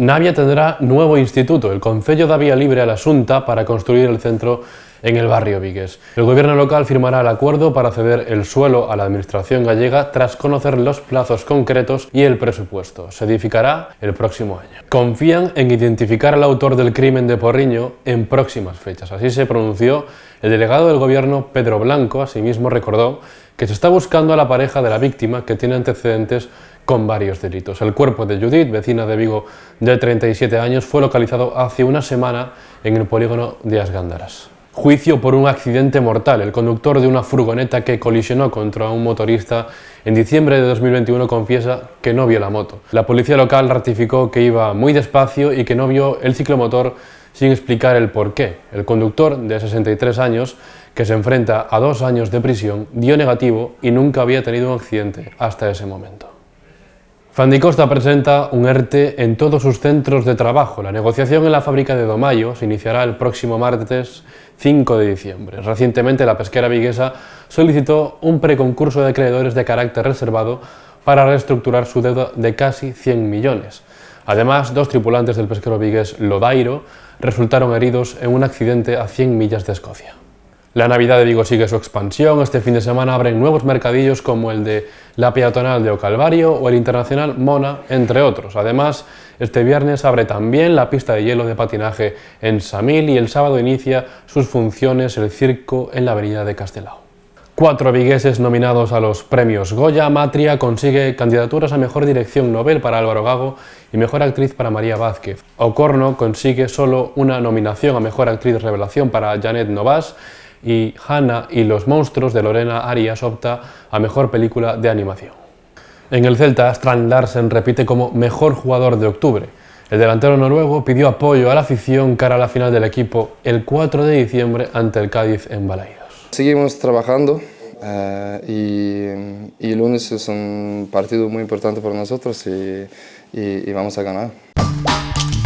Navia tendrá nuevo instituto. El Concello da vía libre a la Asunta para construir el centro en el barrio Vigues. El gobierno local firmará el acuerdo para ceder el suelo a la administración gallega tras conocer los plazos concretos y el presupuesto. Se edificará el próximo año. Confían en identificar al autor del crimen de Porriño en próximas fechas. Así se pronunció el delegado del gobierno Pedro Blanco. Asimismo recordó que se está buscando a la pareja de la víctima que tiene antecedentes con varios delitos. El cuerpo de Judith, vecina de Vigo de 37 años, fue localizado hace una semana en el polígono de Asgándaras. Juicio por un accidente mortal. El conductor de una furgoneta que colisionó contra un motorista en diciembre de 2021 confiesa que no vio la moto. La policía local ratificó que iba muy despacio y que no vio el ciclomotor sin explicar el porqué. El conductor, de 63 años, que se enfrenta a dos años de prisión, dio negativo y nunca había tenido un accidente hasta ese momento. Fandicosta presenta un ERTE en todos sus centros de trabajo. La negociación en la fábrica de Domayo se iniciará el próximo martes 5 de diciembre. Recientemente la pesquera viguesa solicitó un preconcurso de acreedores de carácter reservado para reestructurar su deuda de casi 100 millones. Además, dos tripulantes del pesquero vigués Lodairo resultaron heridos en un accidente a 100 millas de Escocia. La Navidad de Vigo sigue su expansión, este fin de semana abren nuevos mercadillos como el de la peatonal de Calvario o el internacional Mona, entre otros. Además, este viernes abre también la pista de hielo de patinaje en Samil y el sábado inicia sus funciones el circo en la avenida de Castelao. Cuatro vigueses nominados a los premios Goya, Matria consigue candidaturas a Mejor Dirección Nobel para Álvaro Gago y Mejor Actriz para María Vázquez. Ocorno consigue solo una nominación a Mejor Actriz Revelación para Janet Novas y Hanna y los monstruos de Lorena Arias opta a mejor película de animación. En el Celta, Strand Larsen repite como mejor jugador de octubre. El delantero noruego pidió apoyo a la afición cara a la final del equipo el 4 de diciembre ante el Cádiz en Balaidos. Seguimos trabajando eh, y, el lunes es un partido muy importante para nosotros y vamos a ganar.